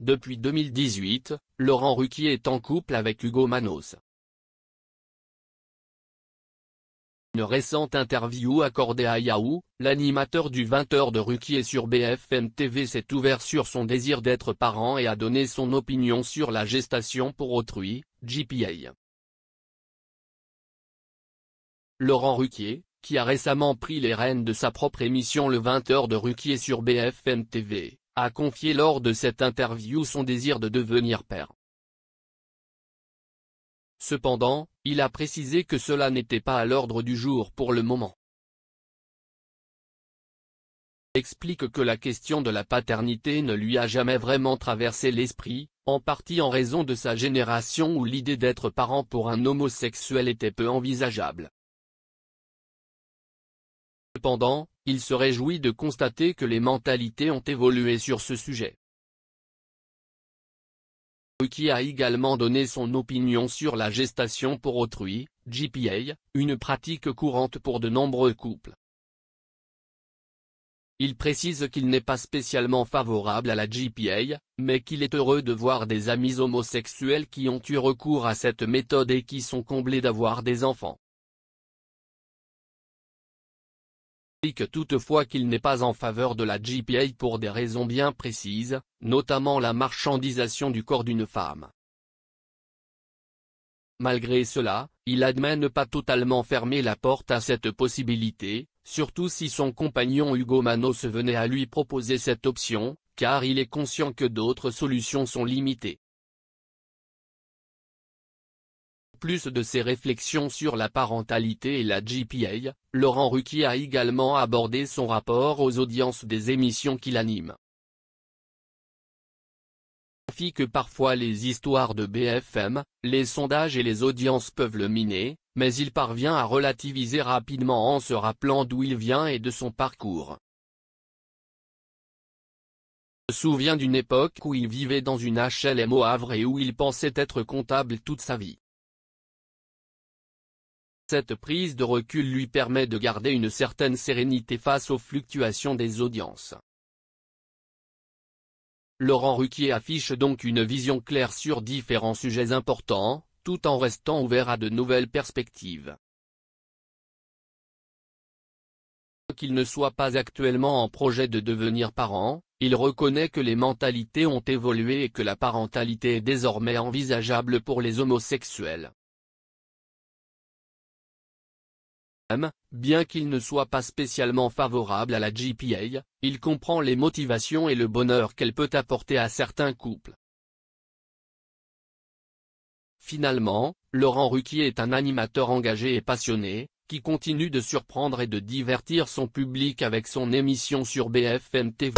Depuis 2018, Laurent Ruquier est en couple avec Hugo Manos. Une récente interview accordée à Yahoo, l'animateur du 20h de Ruquier sur BFM TV s'est ouvert sur son désir d'être parent et a donné son opinion sur la gestation pour autrui, GPA. Laurent Ruquier, qui a récemment pris les rênes de sa propre émission Le 20h de Ruquier sur BFM TV, a confié lors de cette interview son désir de devenir père. Cependant, il a précisé que cela n'était pas à l'ordre du jour pour le moment. Explique que la question de la paternité ne lui a jamais vraiment traversé l'esprit, en partie en raison de sa génération où l'idée d'être parent pour un homosexuel était peu envisageable. Cependant, il se réjouit de constater que les mentalités ont évolué sur ce sujet. qui a également donné son opinion sur la gestation pour autrui, GPA, une pratique courante pour de nombreux couples. Il précise qu'il n'est pas spécialement favorable à la GPA, mais qu'il est heureux de voir des amis homosexuels qui ont eu recours à cette méthode et qui sont comblés d'avoir des enfants. explique toutefois qu'il n'est pas en faveur de la GPA pour des raisons bien précises, notamment la marchandisation du corps d'une femme. Malgré cela, il admet ne pas totalement fermer la porte à cette possibilité, surtout si son compagnon Hugo Manos venait à lui proposer cette option, car il est conscient que d'autres solutions sont limitées. plus de ses réflexions sur la parentalité et la GPA, Laurent Ruquier a également abordé son rapport aux audiences des émissions qu'il anime. Fit que parfois les histoires de BFM, les sondages et les audiences peuvent le miner, mais il parvient à relativiser rapidement en se rappelant d'où il vient et de son parcours. Il se souvient d'une époque où il vivait dans une HLM au Havre et où il pensait être comptable toute sa vie. Cette prise de recul lui permet de garder une certaine sérénité face aux fluctuations des audiences. Laurent Ruquier affiche donc une vision claire sur différents sujets importants, tout en restant ouvert à de nouvelles perspectives. Qu'il ne soit pas actuellement en projet de devenir parent, il reconnaît que les mentalités ont évolué et que la parentalité est désormais envisageable pour les homosexuels. bien qu'il ne soit pas spécialement favorable à la GPA, il comprend les motivations et le bonheur qu'elle peut apporter à certains couples. Finalement, Laurent Ruquier est un animateur engagé et passionné, qui continue de surprendre et de divertir son public avec son émission sur BFM TV.